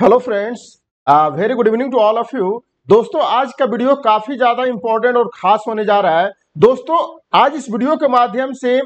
hello friends very good evening to all of you दोस्तों आज का वीडियो काफी ज्यादा इंपॉर्टेंट और खास होने जा रहा है दोस्तों आज इस वीडियो के माध्यम से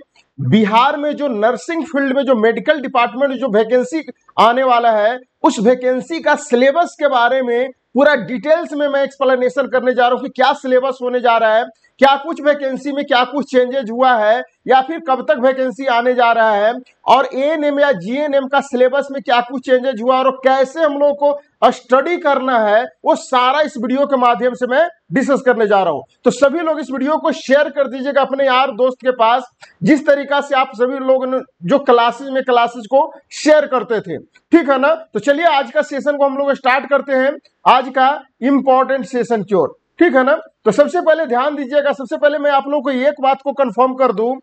बिहार में जो नर्सिंग फील्ड में जो मेडिकल डिपार्टमेंट जो वैकेंसी आने वाला है उस वैकेंसी का सिलेबस के बारे में पूरा डिटेल्स में मैं एक्सप्लेनेशन करने जा रहा हूँ कि क्या सिलेबस होने जा रहा है क्या कुछ वैकेंसी में क्या कुछ चेंजेज हुआ है या फिर कब तक वैकेंसी आने जा रहा है और एएनएम या जीएनएम का सिलेबस में क्या कुछ चेंजेज हुआ और कैसे हम लोग को स्टडी करना है वो सारा इस वीडियो के माध्यम से मैं डिस्कस करने जा रहा हूं तो सभी लोग इस वीडियो को शेयर कर दीजिएगा अपने यार दोस्त के पास जिस तरीका से आप सभी लोग जो क्लासेज में क्लासेज को शेयर करते थे ठीक है ना तो चलिए आज का सेशन को हम लोग स्टार्ट करते हैं आज का इंपॉर्टेंट सेशन की ओर ठीक है ना तो सबसे पहले ध्यान दीजिएगा सबसे पहले मैं आप लोगों को एक बात को कंफर्म कर दूं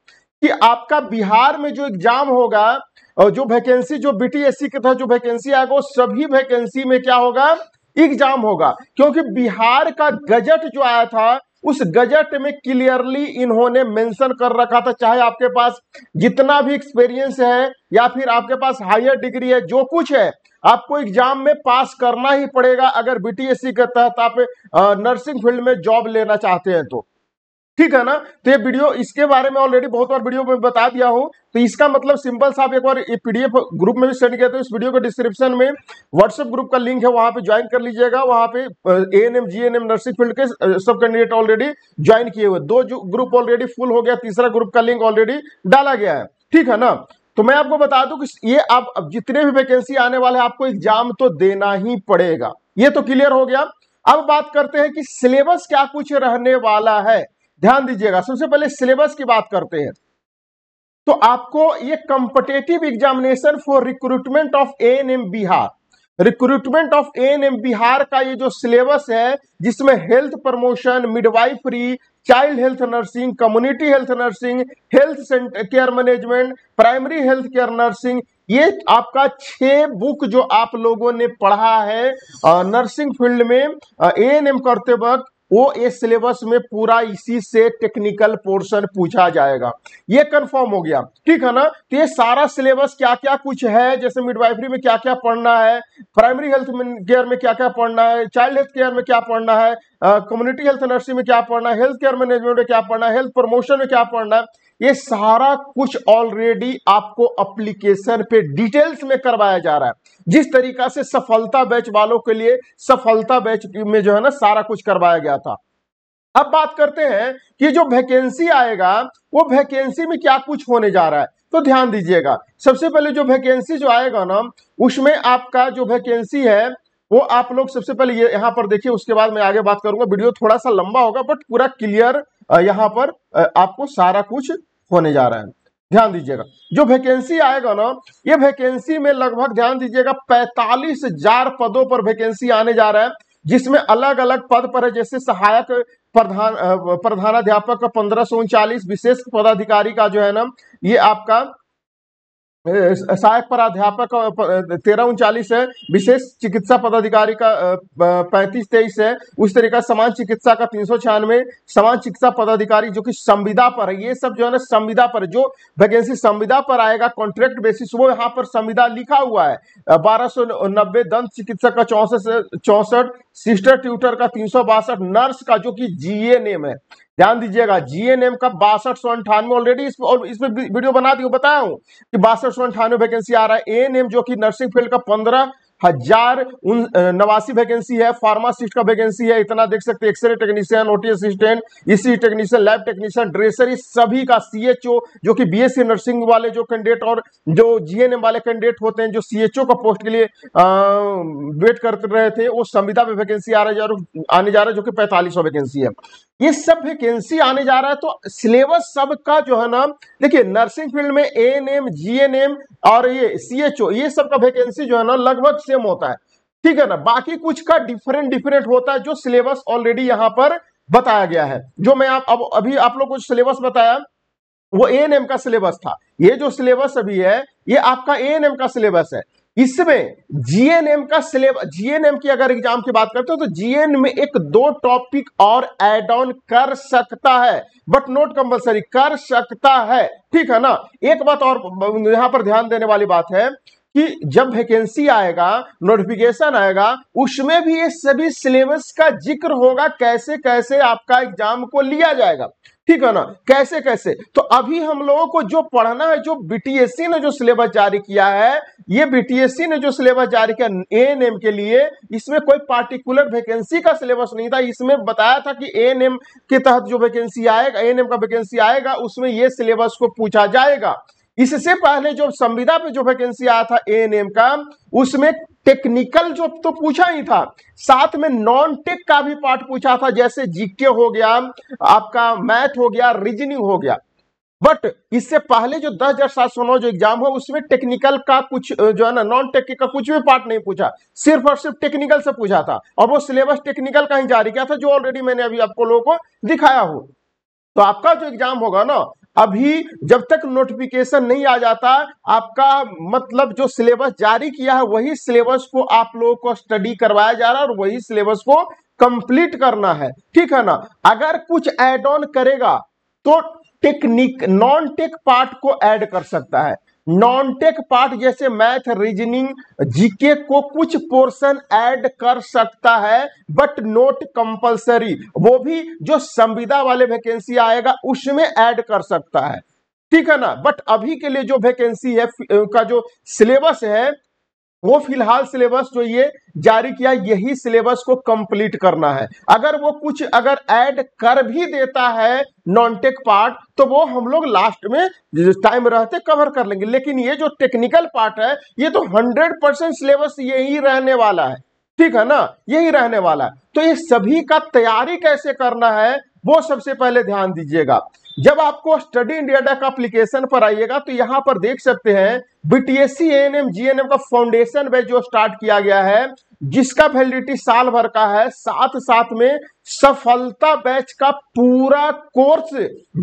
कि आपका बिहार में जो एग्जाम होगा और जो वैकेंसी जो बीटीएससी के तहत जो वैकेंसी आएगा वो सभी वैकेंसी में क्या होगा एग्जाम होगा क्योंकि बिहार का गजट जो आया था उस गजट में क्लियरली इन्होंने मेंशन कर रखा था चाहे आपके पास जितना भी एक्सपीरियंस है या फिर आपके पास हायर डिग्री है जो कुछ है आपको एग्जाम में पास करना ही पड़ेगा अगर बीटीएससी के तहत आप नर्सिंग फील्ड में जॉब लेना चाहते हैं तो ठीक है ना तो ये वीडियो इसके बारे में ऑलरेडी बहुत बार वीडियो में बता दिया हूं तो इसका मतलब सिंपल सा आप एक बार पीडीएफ ग्रुप में भी सेंड किया था तो इस वीडियो के डिस्क्रिप्शन में व्हाट्सएप ग्रुप का लिंक है वहां पे ज्वाइन कर लीजिएगा वहां पे A N M G N M nursing field के सब कैंडिडेट ऑलरेडी ज्वाइन किए हुए दो ग्रुप ऑलरेडी फुल हो गया तीसरा ग्रुप का लिंक ऑलरेडी डाला गया है ठीक है ना तो मैं आपको बता दूं कि ये आप अब जितने भी वैकेंसी आने वाले हैं आपको एग्जाम तो देना ही पड़ेगा ये तो क्लियर हो गया अब बात करते हैं कि सिलेबस क्या कुछ रहने वाला है ध्यान दीजिएगा सबसे पहले सिलेबस की बात करते हैं तो आपको ये competitive examination for recruitment of A N M Bihar recruitment of ANM Bihar का ये जो सिलेबस है जिसमें health promotion midwifery child health nursing community health nursing health care management primary health care nursing ये आपका छह बुक जो आप लोगों ने पढ़ा है नर्सिंग फील्ड में एएनएम करते वक्त वो इस सिलेबस में पूरा इसी से टेक्निकल पोर्शन पूछा जाएगा ये कंफर्म हो गया ठीक है ना तो ये सारा सिलेबस क्या क्या कुछ है जैसे मिडवाइफरी में क्या क्या पढ़ना है प्राइमरी हेल्थ केयर में क्या क्या पढ़ना है चाइल्ड हेल्थ केयर में क्या पढ़ना है कम्युनिटी हेल्थ नर्सिंग में क्या पढ़ना है हेल्थ केयर मैनेजमेंट में क्या पढ़ना है हेल्थ प्रमोशन में क्या पढ़ना है ये सारा कुछ ऑलरेडी आपको अप्लीकेशन पे डिटेल्स में करवाया जा रहा है जिस तरीका से सफलता बैच वालों के लिए सफलता बैच में जो है ना सारा कुछ करवाया गया था अब बात करते हैं कि जो वैकेंसी आएगा वो वैकेंसी में क्या कुछ होने जा रहा है तो ध्यान दीजिएगा सबसे पहले जो वैकेंसी जो आएगा ना उसमें आपका जो वैकेंसी है वो आप लोग सबसे पहले ये यहाँ पर देखिए उसके बाद मैं आगे बात करूंगा वीडियो थोड़ा सा लंबा होगा बट पूरा क्लियर यहाँ पर आपको सारा कुछ होने जा रहा है ध्यान दीजिएगा जो वैकेंसी आएगा ना ये वैकेंसी में लगभग ध्यान दीजिएगा पैंतालीस हजार पदों पर वैकेंसी आने जा रहा है जिसमें अलग अलग पद पर है जैसे सहायक प्रधान प्रधानाध्यापक का पंद्रह सौ उनचालीस विशेष पदाधिकारी का जो है ना ये आपका सहायक प्राध्यापक तेरह उनचालीस है विशेष चिकित्सा पदाधिकारी का पैंतीस तेईस है उस तरीका समान चिकित्सा का तीन सौ छियानवे समान चिकित्सा पदाधिकारी जो कि संविदा पर है ये सब जो है ना संविदा पर जो वैकेंसी संविदा पर आएगा कॉन्ट्रैक्ट बेसिस वो यहाँ पर संविदा लिखा हुआ है बारह सौ नब्बे दंत चिकित्सक का चौसठ चौसठ सिस्टर ट्यूटर का तीन नर्स का जो कि जीए नेम है ध्यान दीजिएगा जीएनएम का बासठ सौ अंठानवे ऑलरेडी इस और इसमें वीडियो बना दी बताया हूँ कि बासठ सौ अंठानवे वैकेंसी आ रहा है ए जो कि नर्सिंग फील्ड का पंद्रह हजार नवासी वैकेंसी है फार्मासिस्ट का वैकेंसी है इतना देख सकते X ray technician OT assistant EC technician lab technician ड्रेसरी सभी का सीएचओ जो कि बीएससी नर्सिंग वाले जो कैंडिडेट और जो जीएनएम वाले कैंडिडेट होते हैं जो सीएचओ का पोस्ट के लिए वेट करते रहे थे वो संविदा में वैकेंसी आ रही आने जा रहा है जो कि पैंतालीस वैकेंसी है ये सब वैकेंसी आने जा रहा है तो सिलेबस सब का जो है ना देखिए नर्सिंग फील्ड में A N M G N M और ये सी एच ओ ये सब का वैकेंसी जो है ना लगभग सेम होता है ठीक है ना बाकी कुछ का डिफरेंट डिफरेंट होता है जो सिलेबस ऑलरेडी यहाँ पर बताया गया है जो मैं आप अब अभी आप लोग को सिलेबस बताया वो ए एन एम का सिलेबस था ये जो सिलेबस अभी है ये आपका ए एन एम का सिलेबस है इसमें जीएनएम का सिलेबस जीएनएम की अगर एग्जाम की बात करते हो तो जीएन में एक दो टॉपिक और एड ऑन कर सकता है बट नोट कंपलसरी कर सकता है ठीक है ना एक बात और यहां पर ध्यान देने वाली बात है कि जब वैकेंसी आएगा नोटिफिकेशन आएगा उसमें भी ये सभी सिलेबस का जिक्र होगा कैसे कैसे आपका एग्जाम को लिया जाएगा ठीक है ना कैसे कैसे तो अभी हम लोगों को जो पढ़ना है जो बीटीएससी ने जो सिलेबस जारी किया है ये बीटीएससी ने जो सिलेबस जारी किया ए एम के लिए इसमें कोई पार्टिकुलर वैकेंसी का सिलेबस नहीं था इसमें बताया था कि एम के तहत जो वैकेंसी आएगा एम का वैकेंसी आएगा उसमें ये सिलेबस को पूछा जाएगा इससे पहले जो संविदा पे जो वैकेंसी आया था एएनएम एन एम का उसमें टेक्निकल जो तो पूछा ही था साथ में नॉन टेक का भी पार्ट पूछा था जैसे जीके हो गया आपका मैथ हो गया रीजनिंग हो गया बट इससे पहले जो दस हजार सात सौ नौ जो एग्जाम हो उसमें टेक्निकल का कुछ जो है ना नॉन टेक का कुछ भी पार्ट नहीं पूछा सिर्फ और सिर्फ टेक्निकल से पूछा था और वो सिलेबस टेक्निकल का ही जारी किया था जो ऑलरेडी मैंने अभी आपको लोगों को दिखाया हूं तो आपका जो एग्जाम होगा ना अभी जब तक नोटिफिकेशन नहीं आ जाता आपका मतलब जो सिलेबस जारी किया है वही सिलेबस को आप लोगों को स्टडी करवाया जा रहा है और वही सिलेबस को कंप्लीट करना है ठीक है ना अगर कुछ एड ऑन करेगा तो टेक्निक नॉन टेक पार्ट को ऐड कर सकता है नॉन टेक पार्ट जैसे मैथ रीजनिंग जीके को कुछ पोर्शन ऐड कर सकता है बट नोट कंपलसरी वो भी जो संविदा वाले वैकेंसी आएगा उसमें ऐड कर सकता है ठीक है ना बट अभी के लिए जो वैकेंसी है का जो सिलेबस है वो फिलहाल सिलेबस जो ये जारी किया यही सिलेबस को कंप्लीट करना है अगर वो कुछ अगर ऐड कर भी देता है नॉन टेक पार्ट तो वो हम लोग लास्ट में टाइम रहते कवर कर लेंगे लेकिन ये जो टेक्निकल पार्ट है ये तो हंड्रेड परसेंट सिलेबस यही रहने वाला है ठीक है ना यही रहने वाला है तो ये सभी का तैयारी कैसे करना है वो सबसे पहले ध्यान दीजिएगा जब आपको स्टडी इंडिया डेक एप्लीकेशन पर आइएगा तो यहां पर देख सकते हैं बीटीएससी एन जीएनएम का फाउंडेशन बैच जो स्टार्ट किया गया है जिसका वैलिडिटी साल भर का है साथ साथ में सफलता बैच का पूरा कोर्स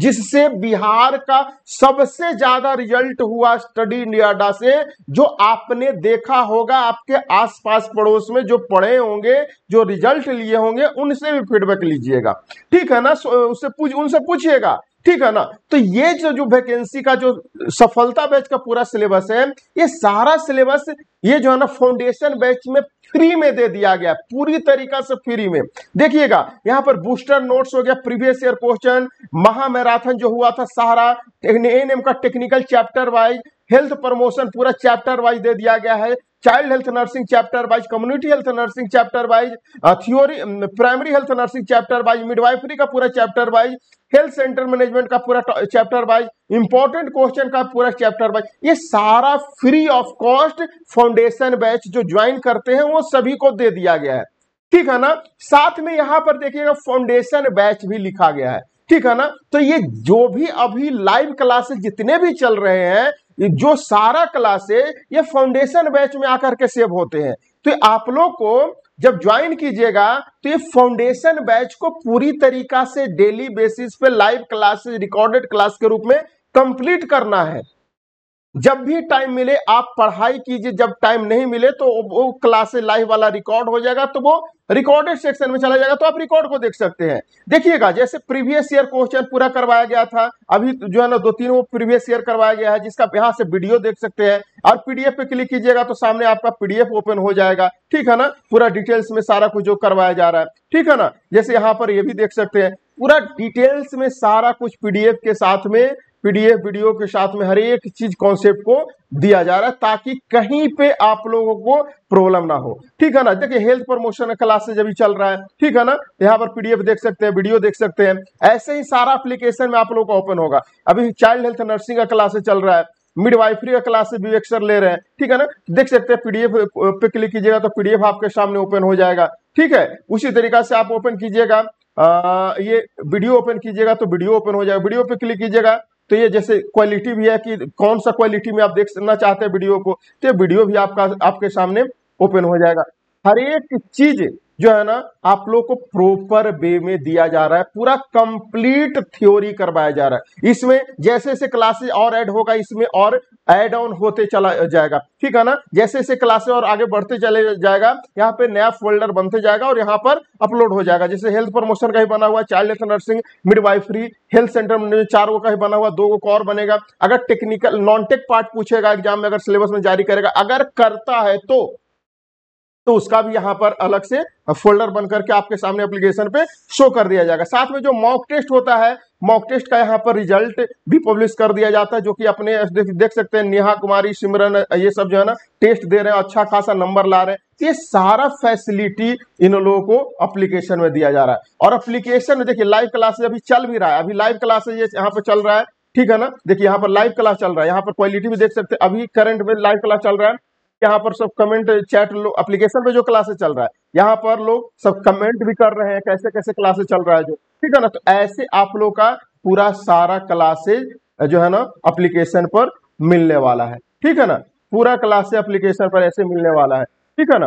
जिससे बिहार का सबसे ज्यादा रिजल्ट हुआ स्टडी इंडिया से जो आपने देखा होगा आपके आसपास पड़ोस में जो पढ़े होंगे जो रिजल्ट लिए होंगे उनसे भी फीडबैक लीजिएगा ठीक है ना उससे पूछ उनसे पूछिएगा ठीक है ना तो ये जो जो वैकेंसी का जो सफलता बैच का पूरा सिलेबस है ये सारा सिलेबस ये जो है ना फाउंडेशन बैच में फ्री में दे दिया गया पूरी तरीका से फ्री में देखिएगा यहाँ पर बूस्टर नोट्स हो गया प्रीवियस ईयर क्वेश्चन महामैराथन जो हुआ था सारा एन एम का technical chapter wise health promotion पूरा चैप्टर वाइज दे दिया गया है child health nursing chapter wise community health nursing chapter wise theory primary health nursing chapter wise midwifery का पूरा chapter wise health centre management का पूरा चैप्टर वाइज इंपॉर्टेंट क्वेश्चन का पूरा चैप्टर वाइज ये सारा free of cost foundation batch जो join करते हैं वो सभी को दे दिया गया है ठीक है ना साथ में यहां पर देखिएगा फाउंडेशन बैच भी लिखा गया है ठीक है ना तो ये जो भी अभी लाइव क्लासेस जितने भी चल रहे हैं जो सारा क्लास है ये फाउंडेशन बैच में आकर के सेव होते हैं तो आप लोग को जब ज्वाइन कीजिएगा तो ये फाउंडेशन बैच को पूरी तरीका से डेली बेसिस पे लाइव क्लासेस रिकॉर्डेड क्लास के रूप में कंप्लीट करना है जब भी टाइम मिले आप पढ़ाई कीजिए जब टाइम नहीं मिले तो वो क्लासे लाइव वाला रिकॉर्ड हो जाएगा तो वो रिकॉर्डेड सेक्शन में चला जाएगा तो आप रिकॉर्ड को देख सकते हैं देखिएगा जैसे प्रीवियस ईयर क्वेश्चन पूरा करवाया गया था अभी जो है ना दो तीन वो प्रीवियस ईयर करवाया गया है जिसका यहाँ से वीडियो देख सकते हैं और पीडीएफ पे क्लिक कीजिएगा तो सामने आपका पीडीएफ ओपन हो जाएगा ठीक है ना पूरा डिटेल्स में सारा कुछ जो करवाया जा रहा है ठीक है ना जैसे यहाँ पर ये भी देख सकते हैं पूरा डिटेल्स में सारा कुछ पीडीएफ के साथ में पीडीएफ वीडियो के साथ में हर एक चीज कॉन्सेप्ट को दिया जा रहा है ताकि कहीं पे आप लोगों को प्रॉब्लम ना हो ठीक है ना देखिए हेल्थ प्रमोशन क्लासेज अभी चल रहा है ठीक है ना यहाँ पर पीडीएफ देख सकते हैं वीडियो देख सकते हैं ऐसे ही सारा अप्लीकेशन में आप लोगों का ओपन होगा अभी चाइल्ड हेल्थ नर्सिंग का क्लासेज चल रहा है मिडवाइफरी का क्लास से विवेक सर ले रहे हैं ठीक है ना देख सकते हैं पीडीएफ पे क्लिक कीजिएगा तो पीडीएफ आपके सामने ओपन हो जाएगा ठीक है उसी तरीका से आप ओपन कीजिएगा ये वीडियो ओपन कीजिएगा तो वीडियो ओपन हो जाएगा वीडियो पे क्लिक कीजिएगा तो ये जैसे क्वालिटी भी है कि कौन सा क्वालिटी में आप देखना चाहते हैं वीडियो को तो ये वीडियो भी आपका आपके सामने ओपन हो जाएगा हर एक चीज़ जो है ना आप लोग को प्रॉपर वे में दिया जा रहा है पूरा कंप्लीट थ्योरी करवाया जा रहा है इसमें जैसे जैसे क्लासेस और ऐड होगा इसमें और एड ऑन होते चला जाएगा ठीक है ना जैसे जैसे क्लासेस और आगे बढ़ते चले जाएगा यहाँ पे नया फोल्डर बनते जाएगा और यहाँ पर अपलोड हो जाएगा जैसे हेल्थ प्रमोशन का ही बना हुआ child health nursing midwifery health centre चार गो का ही बना हुआ दो गो का और बनेगा अगर टेक्निकल नॉन टेक पार्ट पूछेगा एग्जाम में अगर सिलेबस में जारी करेगा अगर करता है तो तो उसका भी यहाँ पर अलग से फोल्डर बन करके आपके सामने एप्लीकेशन पे शो कर दिया जाएगा साथ में जो मॉक टेस्ट होता है मॉक टेस्ट का यहाँ पर रिजल्ट भी पब्लिश कर दिया जाता है जो कि अपने देख सकते हैं नेहा कुमारी सिमरन ये सब जो है ना टेस्ट दे रहे हैं अच्छा खासा नंबर ला रहे हैं ये सारा फैसिलिटी इन लोगों को अप्लीकेशन में दिया जा रहा है और अप्लीकेशन में देखिए लाइव क्लासेज अभी चल भी रहा है अभी लाइव क्लासेज यहाँ पर चल रहा है ठीक है ना देखिए यहाँ पर लाइव क्लास चल रहा है यहाँ पर क्वालिटी भी देख सकते हैं अभी करंट में लाइव क्लास चल रहा है यहाँ पर सब कमेंट चैट लोग एप्लीकेशन पे जो क्लासेस चल रहा है यहाँ पर लोग सब कमेंट भी कर रहे हैं कैसे कैसे क्लासेस चल रहा है जो ठीक है ना तो ऐसे आप लोग का पूरा सारा क्लासेज जो है ना अप्लीकेशन पर मिलने वाला है ठीक है ना पूरा क्लासेज अप्लीकेशन पर ऐसे मिलने वाला है ठीक है ना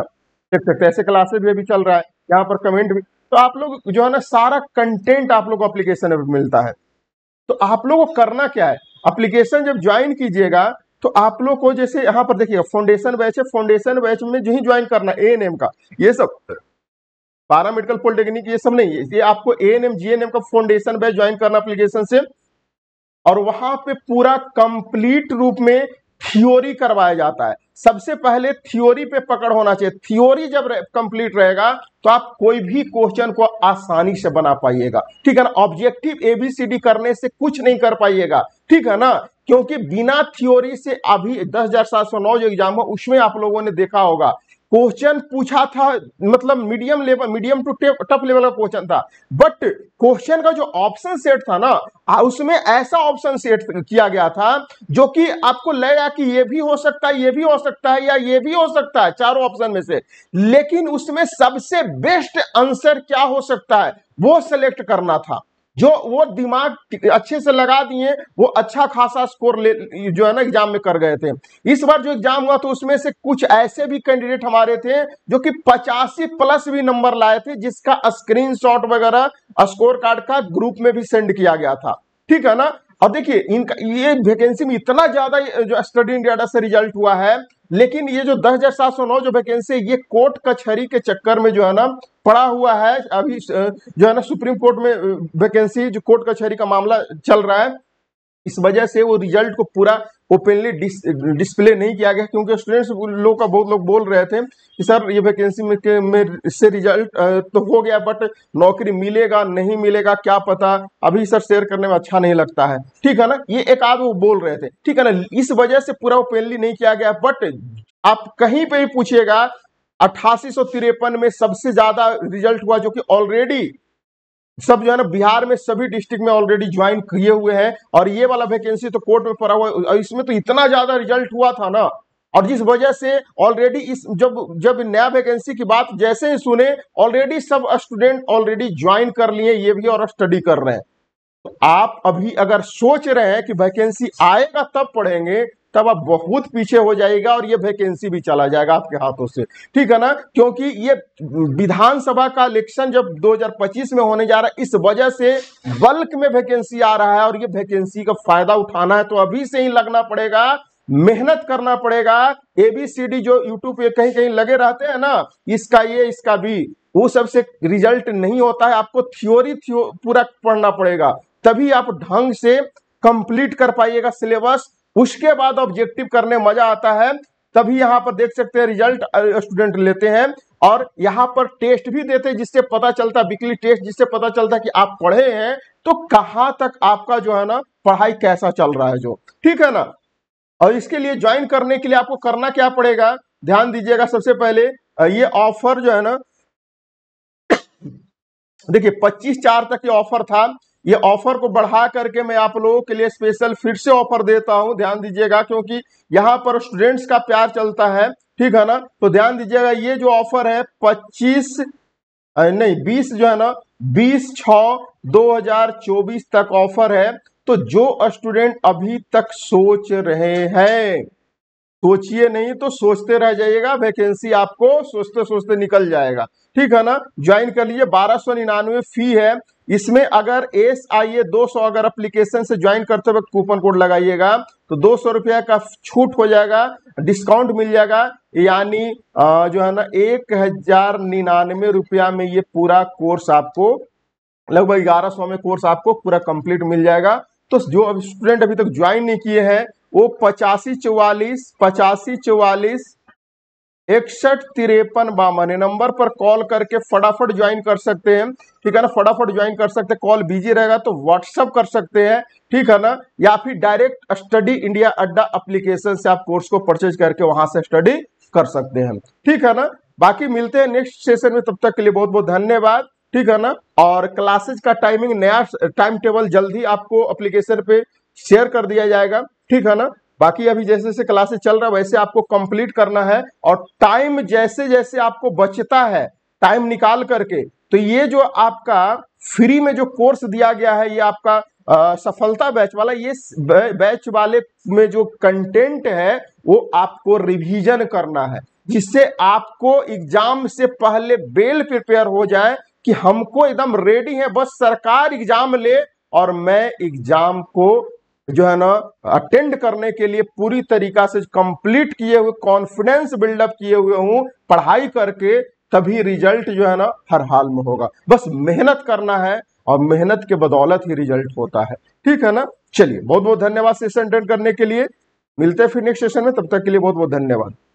देख सकते ऐसे क्लासेज भी चल रहा है यहाँ पर कमेंट भी तो आप लोग जो है ना सारा कंटेंट आप लोग को अप्लीकेशन में मिलता है तो आप लोगों को करना क्या है अप्लीकेशन जब ज्वाइन कीजिएगा तो आप लोग को जैसे यहाँ पर देखिएगा फाउंडेशन बैच है फाउंडेशन बैच में जो ही ज्वाइन करना ए एन एम का ये सब पारा मेडिकल पॉलिटेक्निक ये सब नहीं है ये आपको A N M G N M का फाउंडेशन बैच ज्वाइन करना अप्लीकेशन से और वहां पे पूरा कंप्लीट रूप में थ्योरी करवाया जाता है सबसे पहले थ्योरी पे पकड़ होना चाहिए थ्योरी जब रह, कंप्लीट रहेगा तो आप कोई भी क्वेश्चन को आसानी से बना पाइएगा ठीक है ना ऑब्जेक्टिव एबीसीडी करने से कुछ नहीं कर पाइएगा ठीक है ना क्योंकि बिना थ्योरी से अभी दस हजार सात सौ नौ जो एग्जाम हुआ उसमें आप लोगों ने देखा होगा क्वेश्चन पूछा था मतलब medium level medium to tough level का क्वेश्चन था बट क्वेश्चन का जो ऑप्शन सेट था ना उसमें ऐसा ऑप्शन सेट किया गया था जो कि आपको लगेगा कि ये भी हो सकता है ये भी हो सकता है या ये भी हो सकता है चारों ऑप्शन में से लेकिन उसमें सबसे बेस्ट आंसर क्या हो सकता है वो सिलेक्ट करना था जो वो दिमाग अच्छे से लगा दिए वो अच्छा खासा स्कोर ले जो है ना एग्जाम में कर गए थे इस बार जो एग्जाम हुआ तो उसमें से कुछ ऐसे भी कैंडिडेट हमारे थे जो कि पचासी प्लस भी नंबर लाए थे जिसका स्क्रीन वगैरह स्कोर कार्ड का ग्रुप में भी सेंड किया गया था ठीक है ना और देखिए इनका ये वैकेंसी में इतना ज्यादा जो स्टडी इंडिया से रिजल्ट हुआ है लेकिन ये जो दस हजार सात सौ नौ जो वैकेंसी ये कोर्ट कचहरी के चक्कर में जो है ना पड़ा हुआ है अभी जो है ना सुप्रीम कोर्ट में वैकेंसी जो कोर्ट कचहरी का मामला चल रहा है इस वजह से वो रिजल्ट को पूरा ओपनली डिस्प्ले नहीं किया गया क्योंकि स्टूडेंट्स लोग का बहुत लोग बोल रहे थे कि सर ये वैकेंसी में, में से रिजल्ट तो हो गया बट नौकरी मिलेगा नहीं मिलेगा क्या पता अभी सर शेयर करने में अच्छा नहीं लगता है ठीक है ना ये एक आध वो बोल रहे थे ठीक है ना इस वजह से पूरा ओपनली नहीं किया गया बट आप कहीं पर भी पूछिएगा अट्ठासी में सबसे ज्यादा रिजल्ट हुआ जो कि ऑलरेडी सब जो है ना बिहार में सभी डिस्ट्रिक्ट में ऑलरेडी ज्वाइन किए हुए हैं और ये वाला वैकेंसी तो कोर्ट में पड़ा हुआ है इसमें तो इतना ज्यादा रिजल्ट हुआ था ना और जिस वजह से ऑलरेडी इस जब जब नया वैकेंसी की बात जैसे ही सुने ऑलरेडी सब स्टूडेंट ऑलरेडी ज्वाइन कर लिए ये भी और स्टडी कर रहे हैं तो आप अभी अगर सोच रहे हैं कि वैकेंसी आएगा तब पढ़ेंगे तब आप बहुत पीछे हो जाएगा और ये वैकेंसी भी चला जाएगा आपके हाथों से ठीक है ना क्योंकि ये विधानसभा का इलेक्शन जब 2025 में होने जा रहा है इस वजह से बल्क में वैकेंसी आ रहा है और ये वैकेंसी का फायदा उठाना है तो अभी से ही लगना पड़ेगा मेहनत करना पड़ेगा एबीसीडी जो यूट्यूब पे कहीं कहीं लगे रहते हैं ना इसका ये इसका भी वो सबसे रिजल्ट नहीं होता है आपको थ्योरी थ्यो, पूरा पढ़ना पड़ेगा तभी आप ढंग से कंप्लीट कर पाइएगा सिलेबस उसके बाद ऑब्जेक्टिव करने मजा आता है तभी यहाँ पर देख सकते हैं रिजल्ट स्टूडेंट लेते हैं और यहाँ पर टेस्ट भी देते हैं जिससे पता चलता वीकली टेस्ट जिससे पता चलता कि आप पढ़े हैं तो कहाँ तक आपका जो है ना पढ़ाई कैसा चल रहा है जो ठीक है ना और इसके लिए ज्वाइन करने के लिए आपको करना क्या पड़ेगा ध्यान दीजिएगा सबसे पहले ये ऑफर जो है ना देखिए 25 चार तक ये ऑफर था ये ऑफर को बढ़ा करके मैं आप लोगों के लिए स्पेशल फिर से ऑफर देता हूं ध्यान दीजिएगा क्योंकि यहाँ पर स्टूडेंट्स का प्यार चलता है ठीक है ना तो ध्यान दीजिएगा ये जो ऑफर है पच्चीस नहीं बीस जो है ना बीस छ 2024 तक ऑफर है तो जो स्टूडेंट अभी तक सोच रहे हैं सोचिए नहीं तो सोचते रह जाइएगा वैकेंसी आपको सोचते सोचते निकल जाएगा ठीक है ना ज्वाइन कर लीजिए बारह सौ निन्यानवे फी है इसमें अगर एस आई ए दो सौ अगर एप्लीकेशन से ज्वाइन करते वक्त कूपन कोड लगाइएगा तो दो सौ रुपया का छूट हो जाएगा डिस्काउंट मिल जाएगा यानी जो है ना एक हजार निन्यानवे रुपया में ये पूरा कोर्स आपको लगभग ग्यारह सौ में कोर्स आपको पूरा कंप्लीट मिल जाएगा तो जो स्टूडेंट अभी तक ज्वाइन नहीं किए हैं वो पचासी चौवालीस पचासी चौवालीस इकसठ तिरपन बावन नंबर पर कॉल करके फटाफट ज्वाइन कर सकते हैं ठीक है ना फटाफट ज्वाइन कर सकते हैं कॉल बिजी रहेगा तो व्हाट्सअप कर सकते हैं ठीक है ना या फिर direct study India Adda application से आप कोर्स को परचेज करके वहां से स्टडी कर सकते हैं ठीक है ना बाकी मिलते हैं नेक्स्ट सेशन में तब तक के लिए बहुत बहुत धन्यवाद ठीक है ना और क्लासेज का टाइमिंग नया टाइम टेबल जल्द ही आपको अप्लीकेशन पे शेयर कर दिया जाएगा ठीक है ना बाकी अभी जैसे जैसे क्लासेस चल रहा है वैसे आपको कंप्लीट करना है और टाइम जैसे जैसे आपको बचता है टाइम निकाल करके तो ये जो आपका फ्री में जो कोर्स दिया गया है ये आपका आ, सफलता बैच वाला ये बैच वाले में जो कंटेंट है वो आपको रिविजन करना है जिससे आपको एग्जाम से पहले बेल प्रिपेयर हो जाए कि हमको एकदम रेडी है बस सरकार एग्जाम ले और मैं एग्जाम को जो है ना अटेंड करने के लिए पूरी तरीका से कंप्लीट किए हुए कॉन्फिडेंस बिल्डअप किए हुए हूं पढ़ाई करके तभी रिजल्ट जो है ना हर हाल में होगा बस मेहनत करना है और मेहनत के बदौलत ही रिजल्ट होता है ठीक है ना चलिए बहुत बहुत धन्यवाद सेशन अटेंड करने के लिए मिलते हैं फिर नेक्स्ट सेशन में तब तक के लिए बहुत बहुत धन्यवाद